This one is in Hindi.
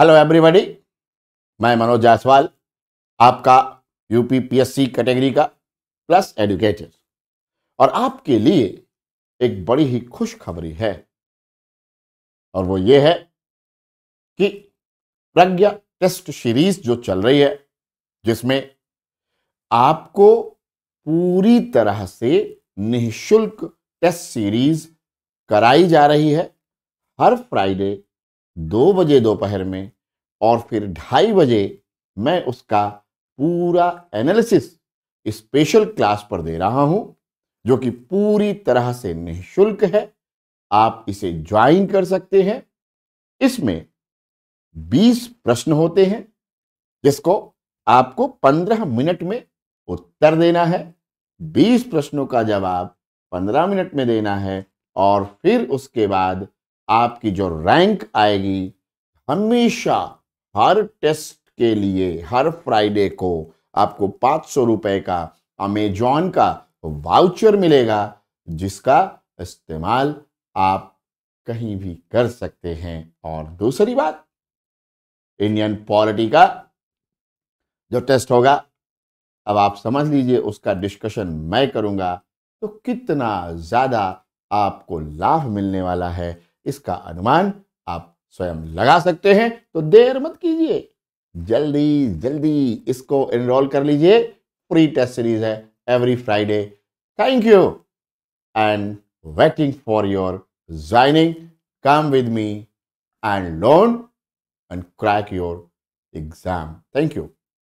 हेलो एवरीबॉडी मैं मनोज जायसवाल आपका यूपी पीएससी कैटेगरी का प्लस एडुकेटर और आपके लिए एक बड़ी ही खुशखबरी है और वो ये है कि प्रज्ञा टेस्ट सीरीज जो चल रही है जिसमें आपको पूरी तरह से निःशुल्क टेस्ट सीरीज कराई जा रही है हर फ्राइडे दो बजे दोपहर में और फिर ढाई बजे मैं उसका पूरा एनालिसिस स्पेशल क्लास पर दे रहा हूं जो कि पूरी तरह से निःशुल्क है आप इसे ज्वाइन कर सकते हैं इसमें 20 प्रश्न होते हैं जिसको आपको 15 मिनट में उत्तर देना है 20 प्रश्नों का जवाब 15 मिनट में देना है और फिर उसके बाद आपकी जो रैंक आएगी हमेशा हर टेस्ट के लिए हर फ्राइडे को आपको पाँच सौ रुपये का अमेजॉन का वाउचर मिलेगा जिसका इस्तेमाल आप कहीं भी कर सकते हैं और दूसरी बात इंडियन पॉलिटी का जो टेस्ट होगा अब आप समझ लीजिए उसका डिस्कशन मैं करूंगा तो कितना ज़्यादा आपको लाभ मिलने वाला है इसका अनुमान आप स्वयं लगा सकते हैं तो देर मत कीजिए जल्दी जल्दी इसको एनरोल कर लीजिए फ्री टेस्ट सीरीज है every Friday thank you and waiting for your joining come with me and learn and crack your exam thank you